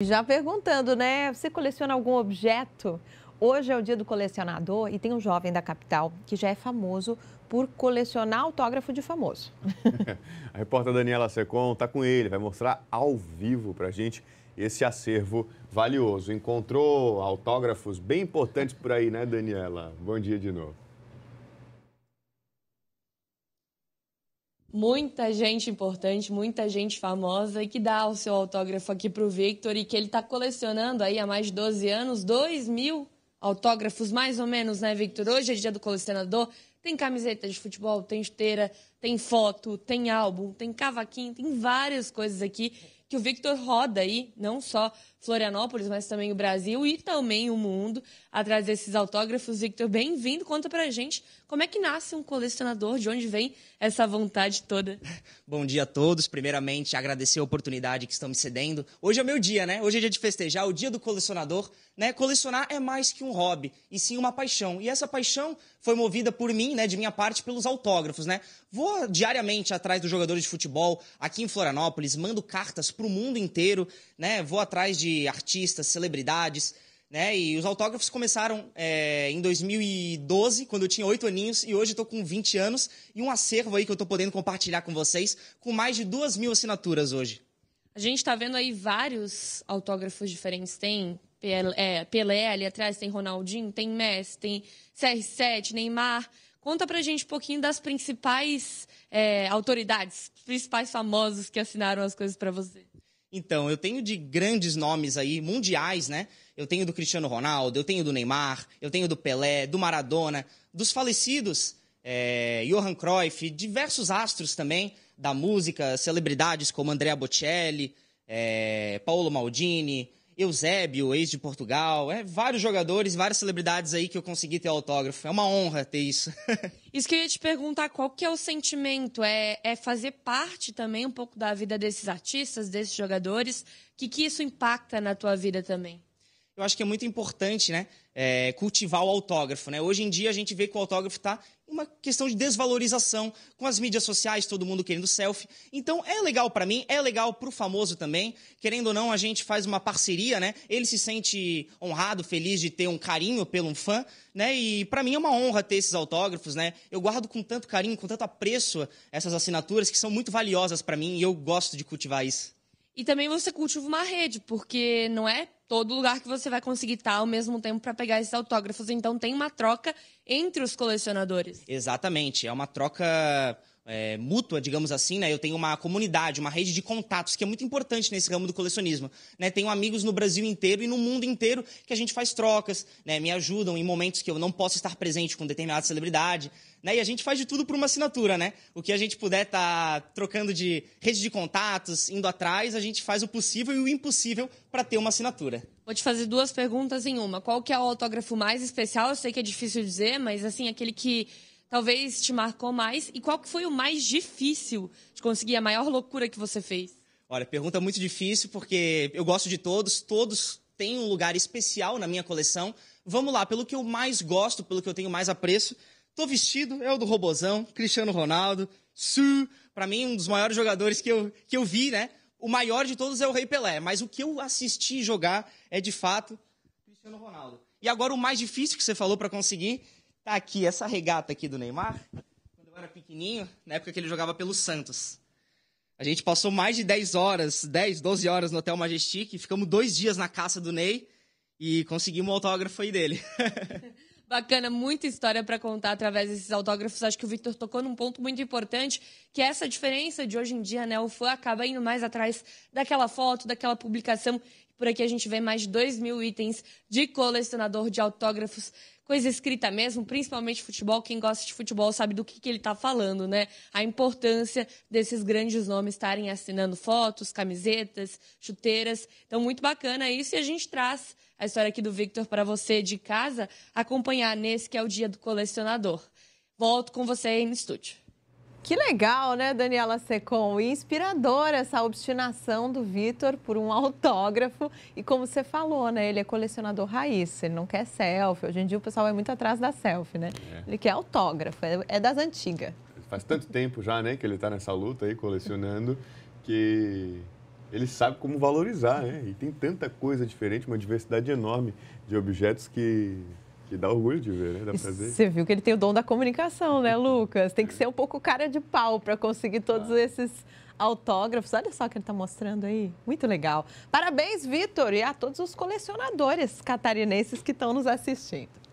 Já perguntando, né? Você coleciona algum objeto? Hoje é o dia do colecionador e tem um jovem da capital que já é famoso por colecionar autógrafo de famoso. a repórter Daniela Secon está com ele, vai mostrar ao vivo para a gente esse acervo valioso. Encontrou autógrafos bem importantes por aí, né, Daniela? Bom dia de novo. muita gente importante, muita gente famosa e que dá o seu autógrafo aqui para o Victor e que ele está colecionando aí há mais de 12 anos, 2 mil autógrafos mais ou menos, né, Victor? Hoje é dia do colecionador, tem camiseta de futebol, tem esteira, tem foto, tem álbum, tem cavaquinho, tem várias coisas aqui que o Victor roda aí, não só Florianópolis, mas também o Brasil e também o mundo, atrás desses autógrafos. Victor, bem-vindo. Conta pra gente como é que nasce um colecionador, de onde vem essa vontade toda. Bom dia a todos. Primeiramente, agradecer a oportunidade que estão me cedendo. Hoje é meu dia, né? Hoje é dia de festejar, o dia do colecionador. Né? Colecionar é mais que um hobby, e sim uma paixão. E essa paixão foi movida por mim, né, de minha parte, pelos autógrafos, né? Vou diariamente atrás dos jogadores de futebol aqui em Florianópolis, mando cartas para o mundo inteiro, né? Vou atrás de artistas, celebridades, né? E os autógrafos começaram é, em 2012, quando eu tinha 8 aninhos, e hoje estou com 20 anos, e um acervo aí que eu estou podendo compartilhar com vocês, com mais de 2 mil assinaturas hoje. A gente está vendo aí vários autógrafos diferentes. Tem Pelé, é, eh, Pelé ali atrás, tem Ronaldinho, tem Messi, tem CR7, Neymar. Conta pra gente um pouquinho das principais é, autoridades, principais famosos que assinaram as coisas para você. Então, eu tenho de grandes nomes aí, mundiais, né? Eu tenho do Cristiano Ronaldo, eu tenho do Neymar, eu tenho do Pelé, do Maradona, dos falecidos, é, Johan Cruyff, diversos astros também da música, celebridades como Andrea Bocelli, é, Paolo Maldini, Eusébio, ex de Portugal, é, vários jogadores, várias celebridades aí que eu consegui ter autógrafo. É uma honra ter isso. isso que eu ia te perguntar, qual que é o sentimento? É, é fazer parte também um pouco da vida desses artistas, desses jogadores? O que, que isso impacta na tua vida também? eu acho que é muito importante né, é, cultivar o autógrafo. Né? Hoje em dia a gente vê que o autógrafo está uma questão de desvalorização com as mídias sociais, todo mundo querendo selfie. Então é legal para mim, é legal para o famoso também. Querendo ou não, a gente faz uma parceria, né? Ele se sente honrado, feliz de ter um carinho pelo um fã, né? E para mim é uma honra ter esses autógrafos, né? Eu guardo com tanto carinho, com tanto apreço essas assinaturas que são muito valiosas para mim e eu gosto de cultivar isso. E também você cultiva uma rede, porque não é todo lugar que você vai conseguir estar ao mesmo tempo para pegar esses autógrafos. Então tem uma troca entre os colecionadores. Exatamente, é uma troca é, mútua, digamos assim, né? Eu tenho uma comunidade, uma rede de contatos que é muito importante nesse ramo do colecionismo. Né? Tenho amigos no Brasil inteiro e no mundo inteiro que a gente faz trocas, né? Me ajudam em momentos que eu não posso estar presente com determinada celebridade, né? E a gente faz de tudo por uma assinatura, né? O que a gente puder estar tá trocando de rede de contatos, indo atrás, a gente faz o possível e o impossível para ter uma assinatura. Vou te fazer duas perguntas em uma. Qual que é o autógrafo mais especial? Eu sei que é difícil dizer, mas assim aquele que talvez te marcou mais? E qual que foi o mais difícil de conseguir, a maior loucura que você fez? Olha, pergunta muito difícil, porque eu gosto de todos, todos têm um lugar especial na minha coleção. Vamos lá, pelo que eu mais gosto, pelo que eu tenho mais apreço, tô vestido, é o do Robozão, Cristiano Ronaldo, Su, para mim um dos maiores jogadores que eu, que eu vi, né? O maior de todos é o Rei Pelé, mas o que eu assisti jogar é de fato Cristiano Ronaldo. E agora o mais difícil que você falou para conseguir tá aqui essa regata aqui do Neymar, quando eu era pequenininho, na época que ele jogava pelo Santos. A gente passou mais de 10 horas, 10, 12 horas no Hotel Majestic, ficamos dois dias na caça do Ney e conseguimos o autógrafo aí dele. Bacana, muita história para contar através desses autógrafos. Acho que o Victor tocou num ponto muito importante, que é essa diferença de hoje em dia, né? O fã acaba indo mais atrás daquela foto, daquela publicação por aqui a gente vê mais de 2 mil itens de colecionador de autógrafos coisa escrita mesmo, principalmente futebol. Quem gosta de futebol sabe do que, que ele está falando, né? A importância desses grandes nomes estarem assinando fotos, camisetas, chuteiras. Então, muito bacana isso. E a gente traz a história aqui do Victor para você de casa acompanhar nesse que é o Dia do Colecionador. Volto com você aí no estúdio. Que legal, né, Daniela Secom? inspiradora essa obstinação do Vitor por um autógrafo. E como você falou, né, ele é colecionador raiz, ele não quer selfie. Hoje em dia o pessoal vai muito atrás da selfie, né? É. Ele quer autógrafo, é, é das antigas. Faz tanto tempo já, né, que ele está nessa luta aí, colecionando, que ele sabe como valorizar, né? E tem tanta coisa diferente, uma diversidade enorme de objetos que que dá orgulho de ver, né? Dá prazer. Você viu que ele tem o dom da comunicação, né, Lucas? Tem que ser um pouco cara de pau para conseguir todos ah. esses autógrafos. Olha só o que ele está mostrando aí. Muito legal. Parabéns, Vitor, e a todos os colecionadores catarinenses que estão nos assistindo.